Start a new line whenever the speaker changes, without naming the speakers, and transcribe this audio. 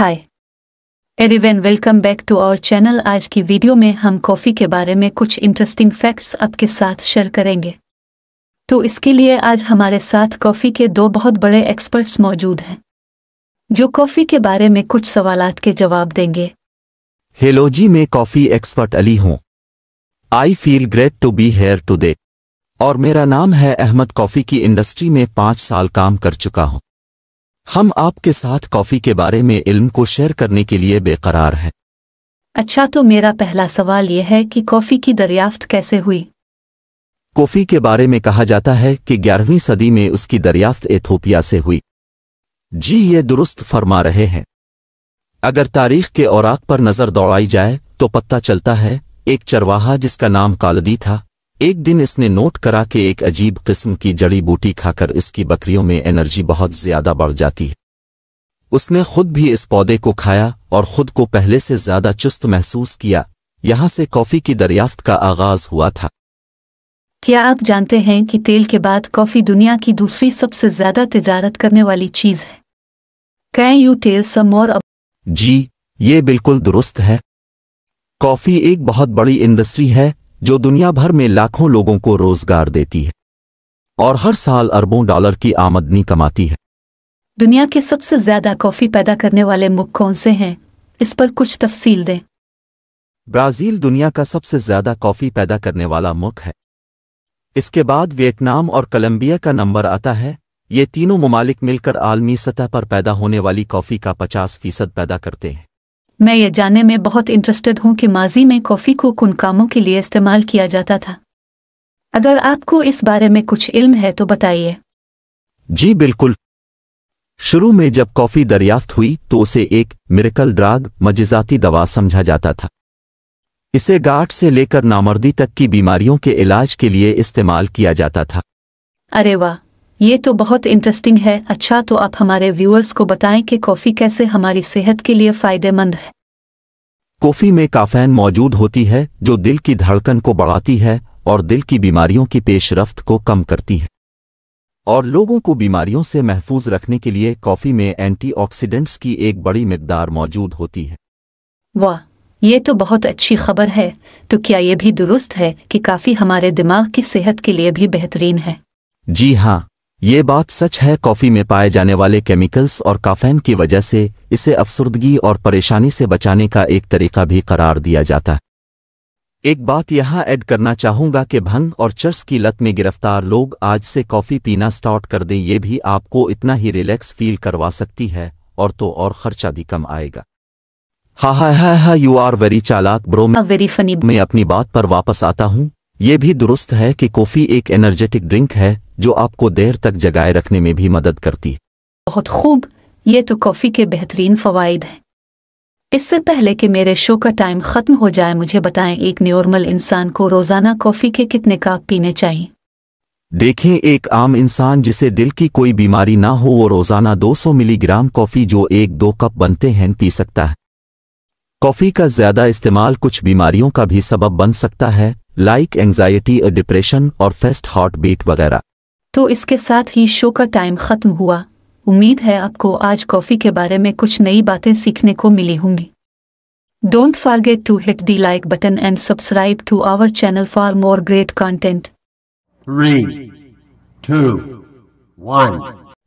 hi everyone welcome back to our channel आज की video में हम कॉफ़ी के बारे में कुछ इंटरेस्टिंग फैक्ट्स आपके साथ शेयर करेंगे तो इसके लिए आज हमारे साथ कॉफ़ी के दो बहुत बड़े एक्सपर्ट्स मौजूद हैं जो कॉफ़ी के बारे में कुछ सवाल के जवाब देंगे
हेलो जी मैं कॉफ़ी एक्सपर्ट अली हूँ I feel great to be here today और मेरा नाम है अहमद कॉफ़ी की इंडस्ट्री में पाँच साल काम कर चुका हूँ हम आपके साथ कॉफ़ी के बारे में इल्म को शेयर करने के लिए बेकरार हैं
अच्छा तो मेरा पहला सवाल यह है कि कॉफ़ी की दरियाफ्त कैसे हुई
कॉफ़ी के बारे में कहा जाता है कि ग्यारहवीं सदी में उसकी दरियाफ्त एथोपिया से हुई जी ये दुरुस्त फरमा रहे हैं अगर तारीख के औराक पर नज़र दौड़ाई जाए तो पता चलता है एक चरवाहा जिसका नाम कालदी था एक दिन इसने नोट करा कि एक अजीब किस्म की जड़ी बूटी खाकर इसकी बकरियों में एनर्जी बहुत ज्यादा बढ़ जाती है उसने खुद भी इस पौधे को खाया और खुद को पहले से ज्यादा चुस्त महसूस किया यहां से कॉफी की दरियाफ्त का आगाज हुआ था
क्या आप जानते हैं कि तेल के बाद कॉफी दुनिया की दूसरी सबसे ज्यादा तजारत करने वाली चीज है कैन यू टेल सम और
जी ये बिल्कुल दुरुस्त है कॉफी एक बहुत बड़ी इंडस्ट्री है जो दुनिया भर में लाखों लोगों को रोजगार देती है और हर साल अरबों डॉलर की आमदनी कमाती है
दुनिया के सबसे ज्यादा कॉफी पैदा करने वाले मुल्क कौन से हैं इस पर कुछ तफसील दें
ब्राज़ील दुनिया का सबसे ज्यादा कॉफी पैदा करने वाला मुल्क है इसके बाद वियतनाम और कोलंबिया का नंबर आता है ये तीनों ममालिक मिलकर आलमी सतह पर पैदा होने वाली कॉफ़ी का 50 फीसद पैदा करते हैं
मैं ये जानने में बहुत इंटरेस्टेड हूँ कि माजी में कॉफ़ी को कुन कामों के लिए इस्तेमाल किया जाता था अगर आपको इस बारे में कुछ इल्म है तो बताइए
जी बिल्कुल शुरू में जब कॉफ़ी दरियाफ्त हुई तो उसे एक मिरेकल ड्राग मजिजाती दवा समझा जाता था इसे गाठ से लेकर नामर्दी तक की बीमारियों के इलाज के लिए इस्तेमाल किया जाता था
अरे वाह ये तो बहुत इंटरेस्टिंग है अच्छा तो आप हमारे व्यूअर्स को बताएं कि कॉफ़ी कैसे हमारी सेहत के लिए फ़ायदेमंद है
कॉफ़ी में काफेन मौजूद होती है जो दिल की धड़कन को बढ़ाती है और दिल की बीमारियों की पेशरफ्त को कम करती है और लोगों को बीमारियों से महफूज रखने के लिए कॉफ़ी में एंटीऑक्सीडेंट्स की एक बड़ी मकदार मौजूद होती है
वाह ये तो बहुत अच्छी खबर है तो क्या ये भी दुरुस्त है कि काफ़ी हमारे दिमाग की सेहत के लिए भी बेहतरीन है
जी हाँ ये बात सच है कॉफ़ी में पाए जाने वाले केमिकल्स और काफेन की वजह से इसे अफसरदगी और परेशानी से बचाने का एक तरीका भी करार दिया जाता है एक बात यहाँ ऐड करना चाहूँगा कि भंग और चर्स की लत में गिरफ्तार लोग आज से कॉफ़ी पीना स्टार्ट कर दें ये भी आपको इतना ही रिलैक्स फील करवा सकती है और तो और खर्चा भी कम आएगा हा हा हा हा यू आर वेरी चालाक ब्रो वेरी फनी मैं अपनी बात पर वापस आता हूँ ये भी दुरुस्त है कि कॉफ़ी एक एनर्जेटिक ड्रिंक है जो आपको देर तक जगाए रखने में भी मदद करती है
बहुत खूब ये तो कॉफ़ी के बेहतरीन फ़वाद हैं इससे पहले कि मेरे शो का टाइम ख़त्म हो जाए मुझे बताएं एक नॉर्मल इंसान को रोज़ाना कॉफ़ी के कितने काप पीने चाहिए
देखें एक आम इंसान जिसे दिल की कोई बीमारी ना हो वो रोज़ाना 200 मिलीग्राम कॉफ़ी जो एक दो कप बनते हैं पी सकता है कॉफ़ी का ज़्यादा इस्तेमाल कुछ बीमारियों का भी सबब बन सकता है लाइक एंग्जाइटी डिप्रेशन और फेस्ट हार्ट बीट वगैरह
तो इसके साथ ही शो का टाइम ख़त्म हुआ उम्मीद है आपको आज कॉफ़ी के बारे में कुछ नई बातें सीखने को मिली होंगी don't forget to hit the like button and subscribe to our channel for more great content
Three,